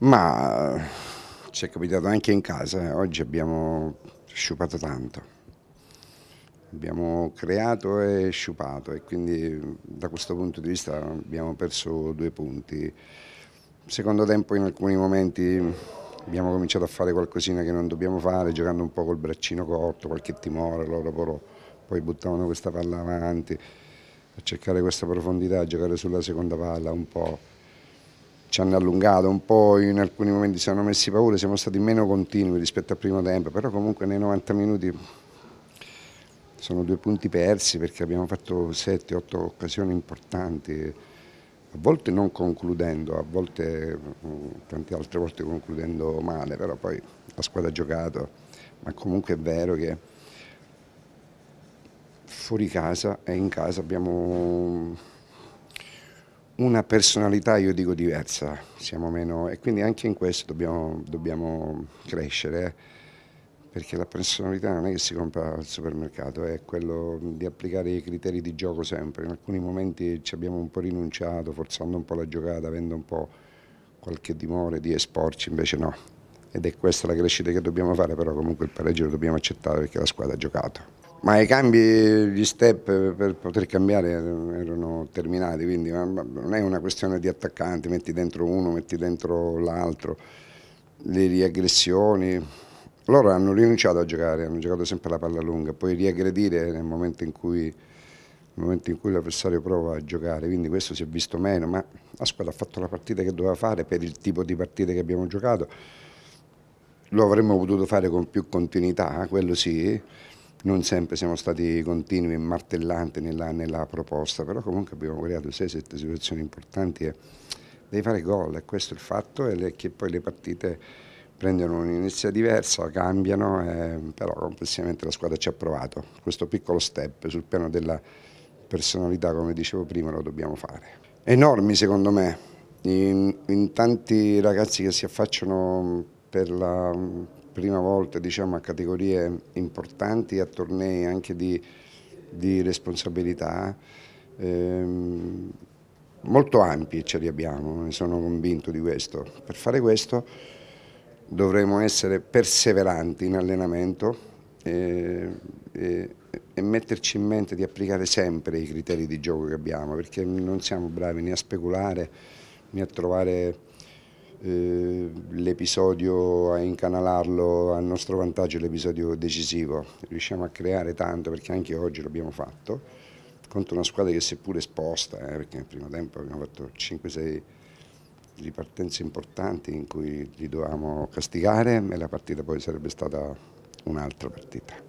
Ma eh, ci è capitato anche in casa, eh. oggi abbiamo sciupato tanto, abbiamo creato e sciupato e quindi da questo punto di vista abbiamo perso due punti. Secondo tempo in alcuni momenti abbiamo cominciato a fare qualcosina che non dobbiamo fare, giocando un po' col braccino corto, qualche timore, loro però poi buttavano questa palla avanti, a cercare questa profondità, a giocare sulla seconda palla un po' ci hanno allungato un po', in alcuni momenti ci hanno messi paura, siamo stati meno continui rispetto al primo tempo, però comunque nei 90 minuti sono due punti persi perché abbiamo fatto 7-8 occasioni importanti, a volte non concludendo, a volte mm, tante altre volte concludendo male, però poi la squadra ha giocato, ma comunque è vero che fuori casa e in casa abbiamo una personalità, io dico, diversa, siamo meno, e quindi anche in questo dobbiamo, dobbiamo crescere, eh? perché la personalità non è che si compra al supermercato, è quello di applicare i criteri di gioco sempre, in alcuni momenti ci abbiamo un po' rinunciato, forzando un po' la giocata, avendo un po' qualche dimore di esporci, invece no. Ed è questa la crescita che dobbiamo fare, però comunque il pareggio lo dobbiamo accettare perché la squadra ha giocato. Ma i cambi, gli step per poter cambiare erano terminati, quindi non è una questione di attaccanti, metti dentro uno, metti dentro l'altro, le riaggressioni. Loro hanno rinunciato a giocare, hanno giocato sempre la palla lunga, poi riaggredire nel momento in cui nel momento in cui l'avversario prova a giocare, quindi questo si è visto meno, ma la squadra ha fatto la partita che doveva fare per il tipo di partita che abbiamo giocato, lo avremmo potuto fare con più continuità, quello sì, non sempre siamo stati continui e martellanti nella, nella, proposta, però comunque abbiamo creato 6-7 situazioni importanti e devi fare gol e questo è il fatto e le, che poi le partite prendono un'inizia diversa, cambiano, eh, però complessivamente la squadra ci ha provato. Questo piccolo step sul piano della personalità, come dicevo prima, lo dobbiamo fare. Enormi secondo me, in, in tanti ragazzi che si affacciano per la prima volta diciamo, a categorie importanti, a tornei anche di, di responsabilità. Ehm, molto ampi ce li abbiamo, ne sono convinto di questo. Per fare questo dovremo essere perseveranti in allenamento e, e, e, metterci in mente di applicare sempre i criteri di gioco che abbiamo, perché non siamo bravi né a speculare né a trovare eh, l'episodio a incanalarlo a nostro vantaggio è l'episodio decisivo, riusciamo a creare tanto perché anche oggi l'abbiamo fatto contro una squadra che seppure esposta, eh, perché nel primo tempo abbiamo fatto 5-6 ripartenze importanti in cui li dovevamo castigare e la partita poi sarebbe stata un'altra partita.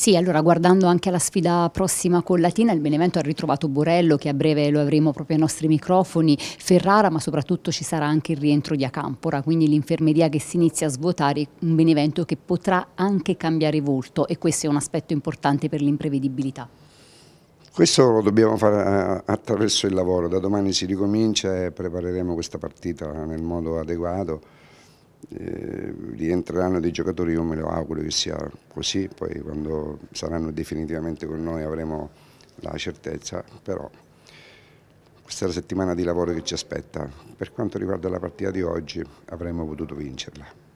Sì, allora guardando anche alla sfida prossima con Latina, il Benevento ha ritrovato Borello che a breve lo avremo proprio ai nostri microfoni, Ferrara, ma soprattutto ci sarà anche il rientro di Acampora, quindi l'infermeria che si inizia a svuotare, un Benevento che potrà anche cambiare volto e questo è un aspetto importante per l'imprevedibilità. Questo lo dobbiamo fare eh, attraverso il lavoro, da domani si ricomincia e prepareremo questa partita nel modo adeguato rientreranno eh, dei giocatori, io me lo auguro che sia così, poi quando saranno definitivamente con noi avremo la certezza, però questa è la settimana di lavoro che ci aspetta. Per quanto riguarda la partita di oggi avremmo potuto vincerla.